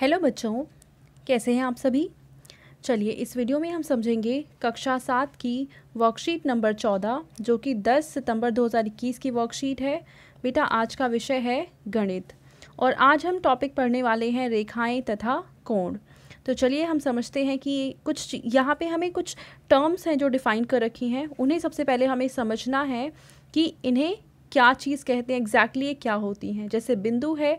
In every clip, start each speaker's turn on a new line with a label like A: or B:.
A: hello बच्चों कैसे हैं आप सभी चलिए इस वीडियो में हम समझेंगे कक्षा सात की वर्कशीट नंबर चौदह जो कि दस सितंबर 2021 की वर्कशीट है बेटा आज का विषय है गणित और आज हम टॉपिक पढ़ने वाले हैं रेखाएं तथा कोण तो चलिए हम समझते हैं कि कुछ यहाँ पे हमें कुछ टर्म्स हैं जो डिफ़ाइन कर रखी हैं उन्हें सबसे पहले हमें समझना है कि इन्हें क्या चीज़ कहते हैं एग्जैक्टली exactly क्या होती हैं जैसे बिंदु है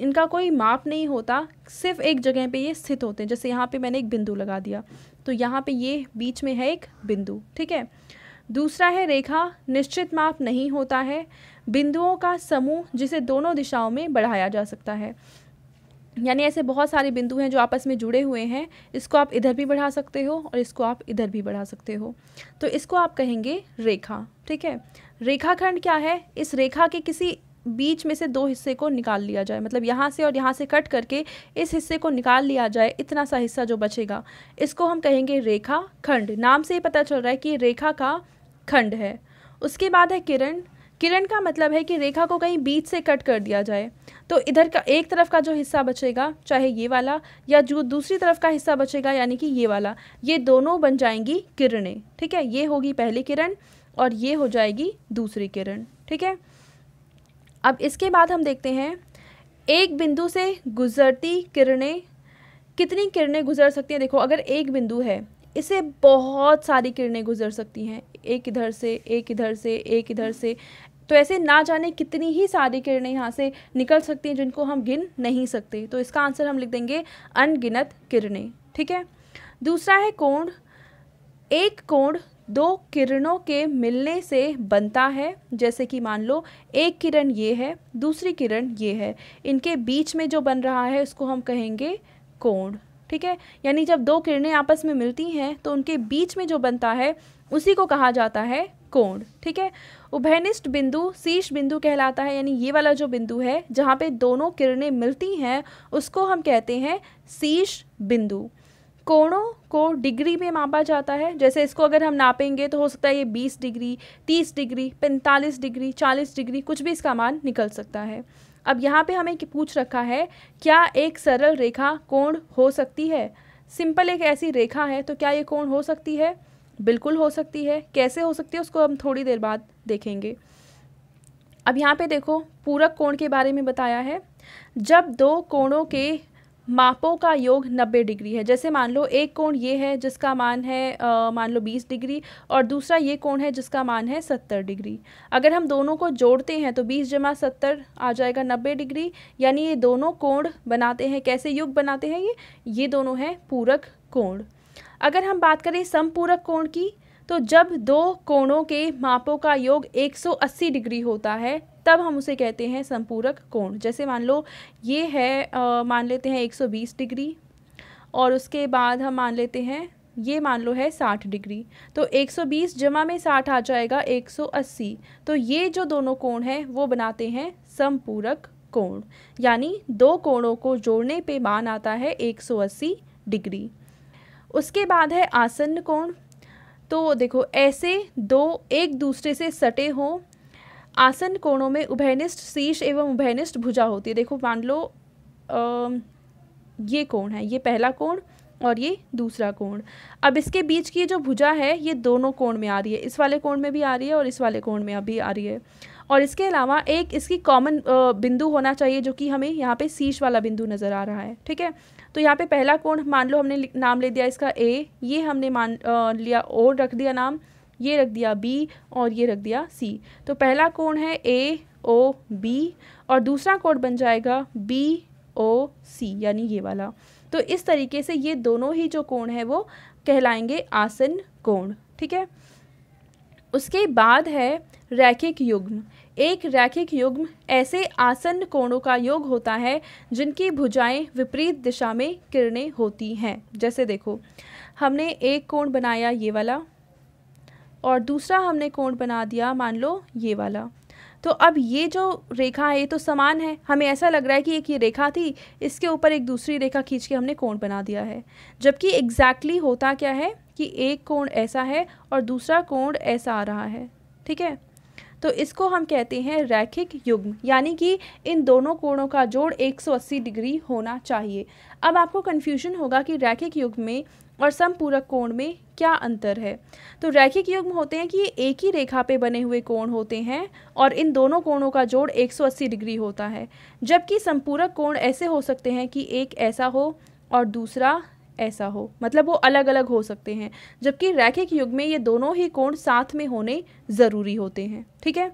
A: इनका कोई माप नहीं होता सिर्फ एक जगह पे ये स्थित होते हैं जैसे यहाँ पे मैंने एक बिंदु लगा दिया तो यहाँ पे ये बीच में है एक बिंदु ठीक है दूसरा है रेखा निश्चित माप नहीं होता है बिंदुओं का समूह जिसे दोनों दिशाओं में बढ़ाया जा सकता है यानी ऐसे बहुत सारे बिंदु हैं जो आपस में जुड़े हुए हैं इसको आप इधर भी बढ़ा सकते हो और इसको आप इधर भी बढ़ा सकते हो तो इसको आप कहेंगे रेखा ठीक है रेखाखंड क्या है इस रेखा के किसी बीच में से दो हिस्से को निकाल लिया जाए मतलब यहाँ से और यहाँ से कट करके इस हिस्से को निकाल लिया जाए इतना सा हिस्सा जो बचेगा इसको हम कहेंगे रेखा खंड नाम से ही पता चल रहा है कि रेखा का खंड है उसके बाद है किरण किरण का मतलब है कि रेखा को कहीं बीच से कट कर दिया जाए तो इधर का एक तरफ का जो हिस्सा बचेगा चाहे ये वाला या जो दूसरी तरफ का हिस्सा बचेगा यानी कि ये वाला ये दोनों बन जाएंगी किरणें ठीक है ये होगी पहली किरण और ये हो जाएगी दूसरी किरण ठीक है अब इसके बाद हम देखते हैं एक बिंदु से गुजरती किरणें कितनी किरणें गुजर सकती हैं देखो अगर एक बिंदु है इसे बहुत सारी किरणें गुजर सकती हैं एक इधर से एक इधर से एक इधर से तो ऐसे ना जाने कितनी ही सारी किरणें यहाँ से निकल सकती हैं जिनको हम गिन नहीं सकते तो इसका आंसर हम लिख देंगे अनगिनत किरणें ठीक है दूसरा है कोण एक कोण दो किरणों के मिलने से बनता है जैसे कि मान लो एक किरण ये है दूसरी किरण ये है इनके बीच में जो बन रहा है उसको हम कहेंगे कोण ठीक है यानी जब दो किरणें आपस में मिलती हैं तो उनके बीच में जो बनता है उसी को कहा जाता है कोण ठीक है उभयनिष्ठ बिंदु शीर्ष बिंदु कहलाता है यानी ये वाला जो बिंदु है जहाँ पे दोनों किरणें मिलती हैं उसको हम कहते हैं शीर्ष बिंदु कोणों को डिग्री में मापा जाता है जैसे इसको अगर हम नापेंगे तो हो सकता है ये 20 डिग्री 30 डिग्री 45 डिग्री 40 डिग्री कुछ भी इसका मान निकल सकता है अब यहाँ पे हमें पूछ रखा है क्या एक सरल रेखा कोण हो सकती है सिंपल एक ऐसी रेखा है तो क्या ये कोण हो सकती है बिल्कुल हो सकती है कैसे हो सकती है उसको हम थोड़ी देर बाद देखेंगे अब यहाँ पे देखो पूरक कोण के बारे में बताया है जब दो कोणों के मापों का योग 90 डिग्री है जैसे मान लो एक कोण ये है जिसका मान है मान लो 20 डिग्री और दूसरा ये कोण है जिसका मान है 70 डिग्री अगर हम दोनों को जोड़ते हैं तो 20 जमा सत्तर आ जाएगा 90 डिग्री यानी ये दोनों कोण बनाते हैं कैसे युग बनाते हैं ये ये दोनों हैं पूरक कोण अगर हम बात करें समपूरक कोण की तो जब दो कोणों के मापों का योग 180 डिग्री होता है तब हम उसे कहते हैं संपूरक कोण जैसे मान लो ये है आ, मान लेते हैं 120 डिग्री और उसके बाद हम मान लेते हैं ये मान लो है 60 डिग्री तो 120 जमा में 60 आ जाएगा 180 तो ये जो दोनों कोण हैं वो बनाते हैं संपूरक कोण यानी दो कोणों को जोड़ने पे मान आता है 180 डिग्री उसके बाद है आसन्न कोण तो देखो ऐसे दो एक दूसरे से सटे हों आसन कोणों में उभयनिष्ठ शीर्ष एवं उभयनिष्ठ भुजा होती है देखो मान लो ये कोण है ये पहला कोण और ये दूसरा कोण अब इसके बीच की जो भुजा है ये दोनों कोण में आ रही है इस वाले कोण में भी आ रही है और इस वाले कोण में अभी आ रही है और इसके अलावा एक इसकी कॉमन बिंदु होना चाहिए जो कि हमें यहाँ पे शीश वाला बिंदु नज़र आ रहा है ठीक है तो यहाँ पे पहला कोण मान लो हमने नाम ले दिया इसका ए ये हमने मान लिया ओ रख दिया नाम ये रख दिया बी और ये रख दिया सी तो पहला कोण है ए ओ बी और दूसरा कोण बन जाएगा बी ओ सी यानी ये वाला तो इस तरीके से ये दोनों ही जो कोण है वो कहलाएंगे आसन कोण ठीक है उसके बाद है रैखिक युग्म एक रैखिक युग्म ऐसे आसन्न कोणों का योग होता है जिनकी भुजाएं विपरीत दिशा में किरणें होती हैं जैसे देखो हमने एक कोण बनाया ये वाला और दूसरा हमने कोण बना दिया मान लो ये वाला तो अब ये जो रेखा है ये तो समान है हमें ऐसा लग रहा है कि एक ये रेखा थी इसके ऊपर एक दूसरी रेखा खींच के हमने कोण बना दिया है जबकि एग्जैक्टली exactly होता क्या है कि एक कोण ऐसा है और दूसरा कोण ऐसा आ रहा है ठीक है तो इसको हम कहते हैं रैखिक युग्म यानी कि इन दोनों कोणों का जोड़ 180 डिग्री होना चाहिए अब आपको कन्फ्यूजन होगा कि रैखिक युग में और समपूरक कोण में क्या अंतर है तो रैखिक युग्म होते हैं कि ये एक ही रेखा पे बने हुए कोण होते हैं और इन दोनों कोणों का जोड़ 180 डिग्री होता है जबकि संपूरक कोण ऐसे हो सकते हैं कि एक ऐसा हो और दूसरा ऐसा हो मतलब वो अलग अलग हो सकते हैं जबकि रैखिक युग में ये दोनों ही कोण साथ में होने ज़रूरी होते हैं ठीक है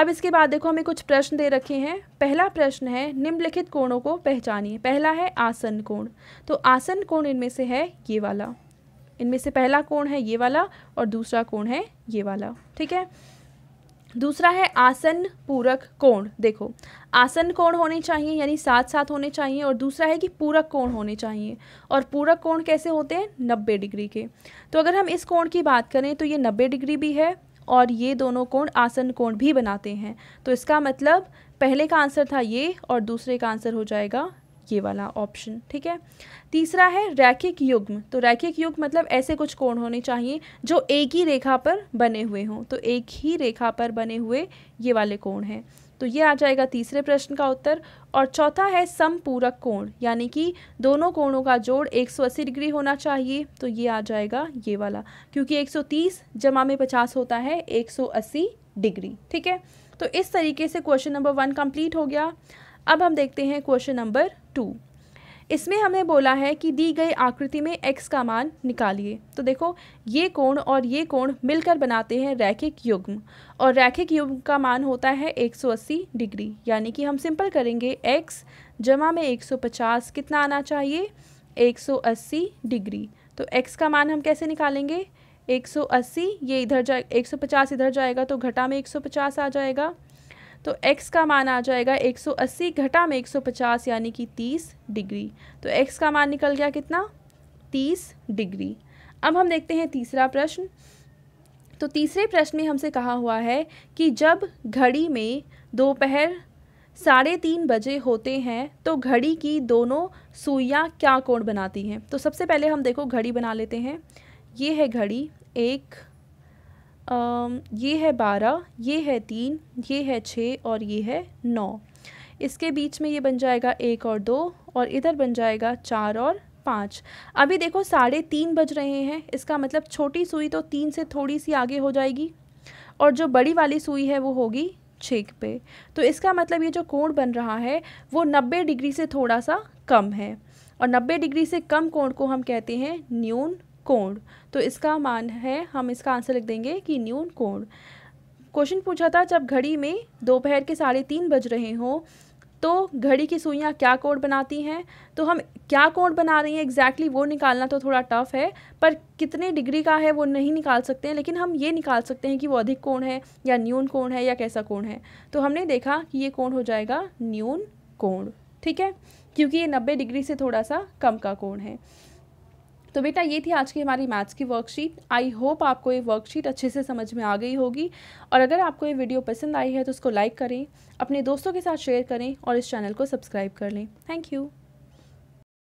A: अब इसके बाद देखो हमें कुछ प्रश्न दे रखे हैं पहला प्रश्न है निम्नलिखित कोणों को पहचानिए पहला है आसन कोण तो आसन कोण इनमें से है ये वाला इनमें से पहला कोण है ये वाला और दूसरा कोण है ये वाला ठीक है दूसरा है आसन पूरक कोण देखो आसन कोण होने चाहिए यानी साथ साथ होने चाहिए और दूसरा है कि पूरक कोण होने चाहिए और पूरक कोण कैसे होते हैं नब्बे डिग्री के तो अगर हम इस कोण की बात करें तो ये नब्बे डिग्री भी है और ये दोनों कोण आसन कोण भी बनाते हैं तो इसका मतलब पहले का आंसर था ये और दूसरे का आंसर हो जाएगा ये वाला ऑप्शन ठीक है तीसरा है रैखिक युग्म तो रैखिक युग्म मतलब ऐसे कुछ कोण होने चाहिए जो एक ही रेखा पर बने हुए हों तो एक ही रेखा पर बने हुए ये वाले कोण हैं तो ये आ जाएगा तीसरे प्रश्न का उत्तर और चौथा है समपूरक कोण यानी कि दोनों कोणों का जोड़ 180 डिग्री होना चाहिए तो ये आ जाएगा ये वाला क्योंकि 130 जमा में 50 होता है 180 डिग्री ठीक है तो इस तरीके से क्वेश्चन नंबर वन कंप्लीट हो गया अब हम देखते हैं क्वेश्चन नंबर टू इसमें हमें बोला है कि दी गई आकृति में x का मान निकालिए तो देखो ये कोण और ये कोण मिलकर बनाते हैं रैखिक युग्म और रैखिक युग्म का मान होता है 180 डिग्री यानी कि हम सिंपल करेंगे x जमा में 150 कितना आना चाहिए 180 डिग्री तो x का मान हम कैसे निकालेंगे 180 ये इधर जाए 150 इधर जाएगा तो घटा में 150 आ जाएगा तो x का मान आ जाएगा 180 घटा में 150 यानी कि 30 डिग्री तो x का मान निकल गया कितना 30 डिग्री अब हम देखते हैं तीसरा प्रश्न तो तीसरे प्रश्न में हमसे कहा हुआ है कि जब घड़ी में दोपहर साढ़े तीन बजे होते हैं तो घड़ी की दोनों सुइयाँ क्या कोण बनाती हैं तो सबसे पहले हम देखो घड़ी बना लेते हैं ये है घड़ी एक ये है बारह ये है तीन ये है छः और ये है नौ इसके बीच में ये बन जाएगा एक और दो और इधर बन जाएगा चार और पाँच अभी देखो साढ़े तीन बज रहे हैं इसका मतलब छोटी सुई तो तीन से थोड़ी सी आगे हो जाएगी और जो बड़ी वाली सुई है वो होगी छेक पे तो इसका मतलब ये जो कोण बन रहा है वो नब्बे डिग्री से थोड़ा सा कम है और नब्बे डिग्री से कम कोण को हम कहते हैं न्यून कोण तो इसका मान है हम इसका आंसर लिख देंगे कि न्यून कोण क्वेश्चन पूछा था जब घड़ी में दोपहर के साढ़े तीन बज रहे हों तो घड़ी की सुइयाँ क्या कोण बनाती हैं तो हम क्या कोण बना रही हैं एग्जैक्टली exactly वो निकालना तो थोड़ा टफ है पर कितने डिग्री का है वो नहीं निकाल सकते हैं लेकिन हम ये निकाल सकते हैं कि वो अधिक कोण है या न्यून कोण है या कैसा कोण है तो हमने देखा कि ये कोण हो जाएगा न्यून कोण ठीक है क्योंकि ये नब्बे डिग्री से थोड़ा सा कम का कोण है तो बेटा ये थी आज की हमारी मैथ्स की वर्कशीट आई होप आपको ये वर्कशीट अच्छे से समझ में आ गई होगी और अगर आपको ये वीडियो पसंद आई है तो उसको लाइक करें अपने दोस्तों के साथ शेयर करें और इस चैनल को सब्सक्राइब कर लें थैंक यू